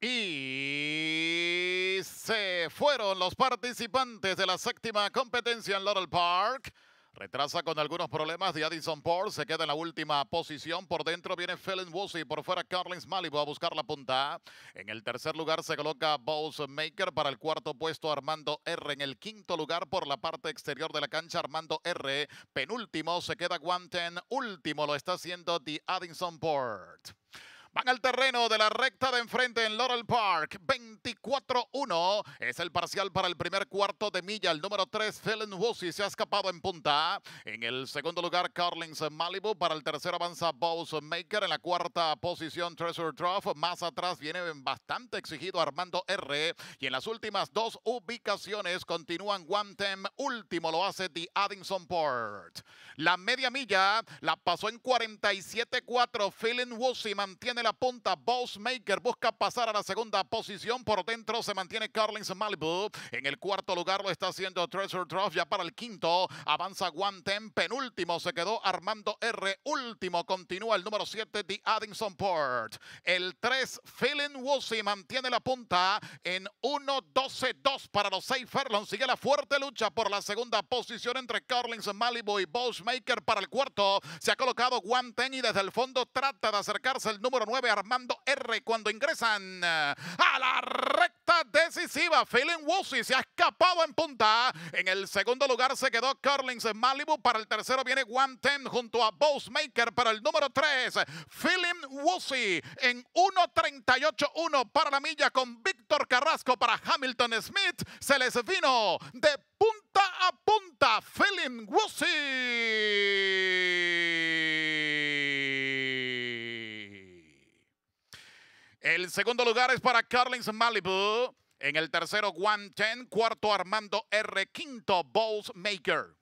Y se fueron los participantes de la séptima competencia en Laurel Park. Retrasa con algunos problemas de Addison Port. Se queda en la última posición. Por dentro viene Felen y Por fuera Carlins Va a buscar la punta. En el tercer lugar se coloca Bose Maker. Para el cuarto puesto Armando R. En el quinto lugar por la parte exterior de la cancha Armando R. Penúltimo se queda Guanten. Último lo está haciendo The Addison Port. Van al terreno de la recta de enfrente en Laurel Park. 24-1 es el parcial para el primer cuarto de milla. El número 3, Phil Woozy, se ha escapado en punta. En el segundo lugar, Carlings Malibu. Para el tercero avanza Bowes Maker. En la cuarta posición, Treasure Trough. Más atrás viene bastante exigido Armando R. Y en las últimas dos ubicaciones continúan Guantem. Último lo hace The Addison Port. La media milla la pasó en 47-4. Phil Woozy mantiene la punta. Maker busca pasar a la segunda posición. Por dentro se mantiene Carlins Malibu. En el cuarto lugar lo está haciendo Treasure Trough. Ya para el quinto avanza Ten. Penúltimo se quedó Armando R. Último continúa el número 7, The Addison Port. El 3, Philin Woozy mantiene la punta en 1-12-2 para los 6 Ferlon. Sigue la fuerte lucha por la segunda posición entre Carlins Malibu y Maker para el cuarto. Se ha colocado Ten y desde el fondo trata de acercarse el número 9 Armando R cuando ingresan eh, a la recta decisiva. Feeling Woosie se ha escapado en punta. En el segundo lugar se quedó Curlings en Malibu. Para el tercero viene One Ten junto a Bowsmaker. Para el número 3, Feeling Woosie en 1.38.1 para la milla con Víctor Carrasco para Hamilton Smith. Se les vino de punta a punta Feeling Woosie. El segundo lugar es para Carlins Malibu. En el tercero, Juan Ten. Cuarto, Armando R. Quinto, Balls Maker.